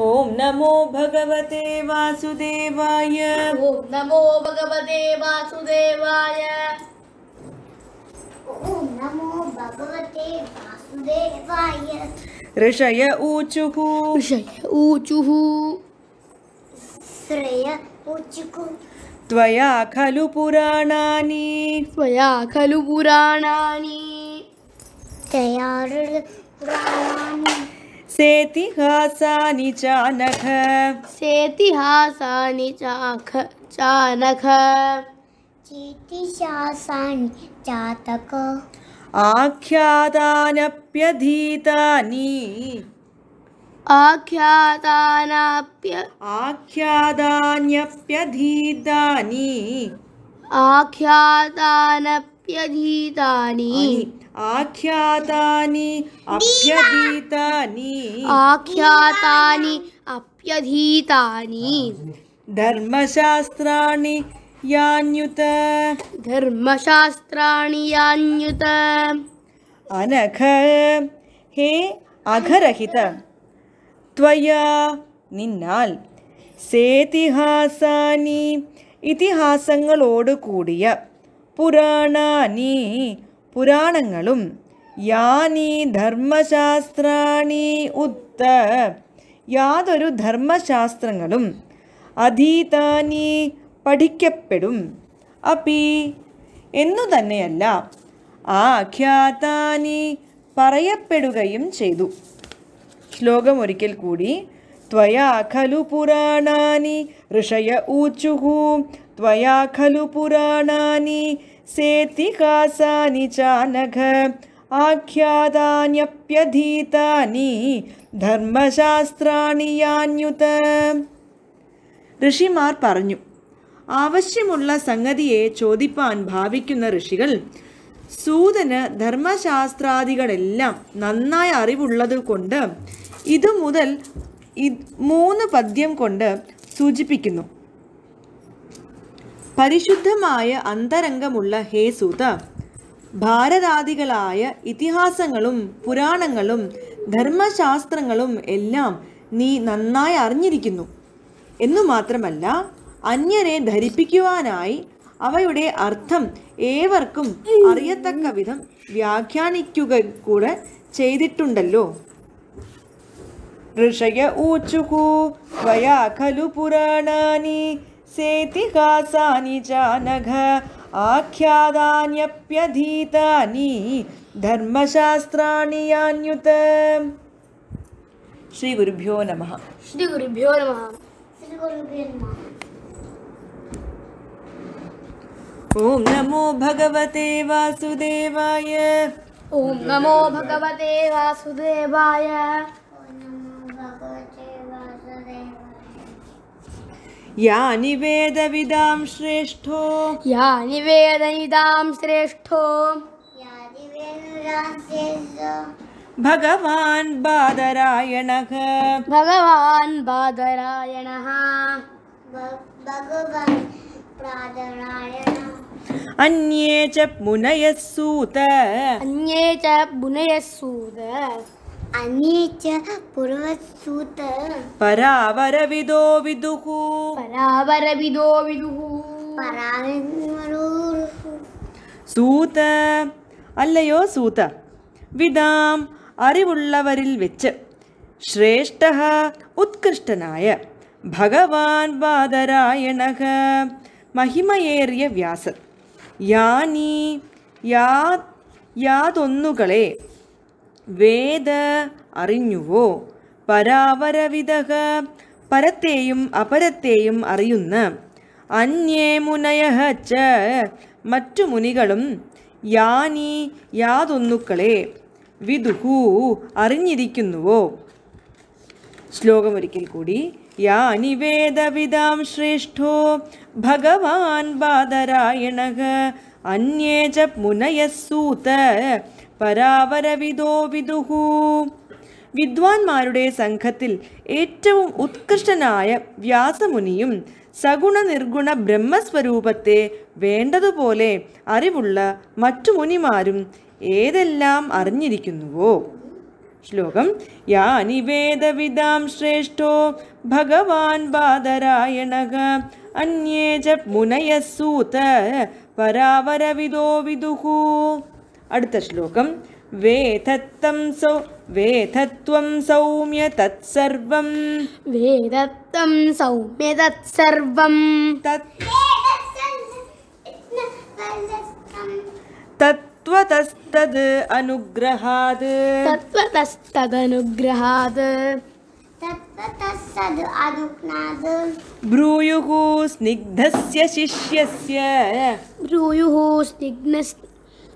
ओम नमो भगवते वासुदेवाय ओम नमो भगवते वासुदेवाय नमो भगवते वासुदेवाय ऋषय ऊचुः ऋषय ऊचुः श्रेय ऊचुः त्वया खलु पुराणानि त्वया खलु पुराणानि तया पुराणानि सेतिहासानि चानख सेतिहासानि चाख चानख चेतिहासानि चातक आख्यातानप्यधीतानि आख्यातानाप्य आख्यातान्यप्यधीतानि आख्यातानप्य अप्यधीतानि आख्यातानि अप्यधीतानि आख्यातानि अप्यधीतानि धर्मशास्त्राणि यान्युत धर्मशास्त्राणि यान्युत अनख हे अघरहित त्वया निन्नाल् सेतिहासानि इतिहासङ्गलोडुकूडिय പുരാണാനി പുരാണങ്ങളും യാനി ധർമ്മശാസ്ത്രാണി ഉത്ത യാതൊരു ധർമ്മശാസ്ത്രങ്ങളും അധീതാനി പഠിക്കപ്പെടും അപ്പി എന്നു തന്നെയല്ല ആഖ്യാതാനി പറയപ്പെടുകയും ചെയ്തു ശ്ലോകം ഒരിക്കൽ കൂടി ത്വയാ ഖലു പുരാണാനി ഋഷയ ഊച്ചുഹൂ त्वया खलु पुराणानि सेतिहासानि चानघ ആഖ്യാതാന്യപ്യധീതാനി ധർമ്മശാസ്ത്രാണി യാന്യുത ഋഷിമാർ പറഞ്ഞു ആവശ്യമുള്ള സംഗതിയെ ചോദിപ്പാൻ ഭാവിക്കുന്ന ഋഷികൾ സൂതന് ധർമ്മശാസ്ത്രാദികളെല്ലാം നന്നായി അറിവുള്ളതുകൊണ്ട് ഇതുമുതൽ മൂന്ന് പദ്യം കൊണ്ട് സൂചിപ്പിക്കുന്നു പരിശുദ്ധമായ അന്തരംഗമുള്ള ഹേ സുത ഭാരതാദികളായ ഇതിഹാസങ്ങളും പുരാണങ്ങളും ധർമ്മശാസ്ത്രങ്ങളും എല്ലാം നീ നന്നായി അറിഞ്ഞിരിക്കുന്നു എന്നു മാത്രമല്ല അന്യരെ ധരിപ്പിക്കുവാനായി അവയുടെ അർത്ഥം ഏവർക്കും അറിയത്തക്ക വിധം വ്യാഖ്യാനിക്കുക കൂടെ ചെയ്തിട്ടുണ്ടല്ലോ ഋഷയ ഊച്ചുകു ഖലു പുരാണാനി सेतिहासानि जानघ आख्यादान्यप्यधीतानि धर्मशास्त्राणि यान्युत श्रीगुरुभ्यो नमः श्रीगुरुभ्यो नमः ॐ नमो भगवते वासुदेवाय ॐ नमो भगवते वासुदेवाय यानि वेदविदां श्रेष्ठो यानि वेदविदां श्रेष्ठो या भगवान् बादरायणः भगवान् बादरायणः अन्ये च मुनयः सूत अन्ये च मुनयः सूत అన్యచ పూర్వసూత పరావరవిదో విదుః పరావరవిదో విదుః സൂത അല്ലയോ സൂത വിദാം അറിവുള്ളവരിൽ വെച്ച് ശ്രേഷ്ഠ ഉത്കൃഷ്ടനായ ഭഗവാൻ ബാദരായണ മഹിമയേറിയ വ്യാസൻ യാനി യാ യാതൊന്നുകളെ വേദ അറിഞ്ഞുവോ പരാവരവിധ പരത്തെയും അപരത്തെയും അറിയുന്ന അന്യേ മുനയ ച മറ്റു മുനികളും യാനി യാതൊന്നുക്കളെ വിദുഹു അറിഞ്ഞിരിക്കുന്നുവോ ശ്ലോകമൊരിക്കൽ കൂടി യാനി വേദവിദാം ശ്രേഷ്ഠോ ഭഗവാൻ ബാദരായണ അന്യേജ മുനയസൂത പരാവരവിദോ വിദുഹു വിദ്വാൻമാരുടെ സംഘത്തിൽ ഏറ്റവും ഉത്കൃഷ്ടനായ വ്യാസമുനിയും സഗുണ നിർഗുണ ബ്രഹ്മസ്വരൂപത്തെ വേണ്ടതുപോലെ അറിവുള്ള മറ്റു മുനിമാരും ഏതെല്ലാം അറിഞ്ഞിരിക്കുന്നുവോ ശ്ലോകം യാനി വേദവിദാം ശ്രേഷ്ഠോ ഭഗവാൻ ബാദരായണ അന്യേജ ച മുനയസൂത പരാവരവിദോ വിദുഹൂ अश्लोकं वेधत्त्वं वेधत्वं तत् तत्त्वतस्तद् अनुग्रहात् अनुग्रहाद॥ अनुग्राद् भ्रूयुः स्निग्धस्य शिष्यस्य भ्रूयुः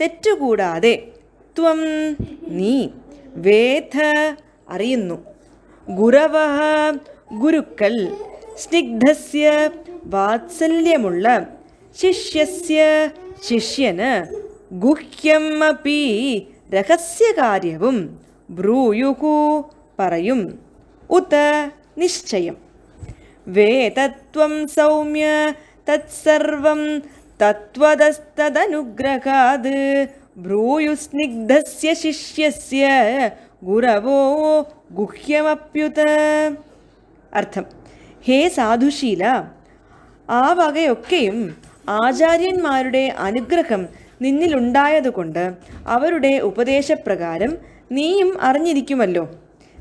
തെറ്റുകൂടാതെ ത്വം നീ വേദ അറിയുന്നു ഗുരവ ഗുരുക്കൾ സ്നിഗ്ധസ്യ വാത്സല്യമുള്ള ശിഷ്യസ്യ ശിഷ്യന് ഗുഹ്യം അപ്പി രഹസ്യകാര്യവും ബ്രൂയുഹു പറയും ഉത നിശ്ചയം വേതത്വം സൗമ്യ തത്സർവം തത്വതസ്തദനുഗ്രഹാത് ഭ്രൂയുസ്നിഗ്ധസ്യ ശിഷ്യസ്യ ഗുരവോ ഗുഹ്യമപ്യുത അർത്ഥം ഹേ സാധുശീല ആ വകയൊക്കെയും ആചാര്യന്മാരുടെ അനുഗ്രഹം നിന്നിലുണ്ടായതുകൊണ്ട് അവരുടെ ഉപദേശപ്രകാരം നീയും അറിഞ്ഞിരിക്കുമല്ലോ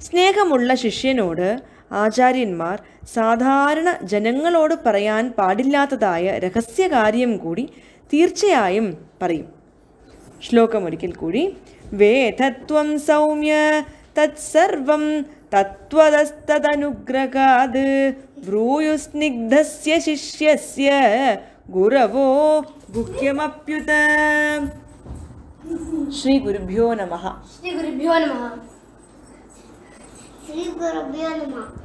സ്നേഹമുള്ള ശിഷ്യനോട് ആചാര്യന്മാർ സാധാരണ ജനങ്ങളോട് പറയാൻ പാടില്ലാത്തതായ രഹസ്യകാര്യം കൂടി തീർച്ചയായും പറയും ശ്ലോകം ഒരിക്കൽ കൂടി വേദത്വം സൗമ്യ തത്സർവം തത്വതസ്തനുഗ്രഹാത് ഭ്രൂയുസ്നിഗ്ധസ്യ ശിഷ്യസ്യ ഗുരവോ ഗുഹ്യമപ്യുത ശ്രീ ഗുരുഭ്യോ നമ ശ്രീ ഗുരുഭ്യോ നമ ശ്രീ ഗുരുഭ്യോ നമ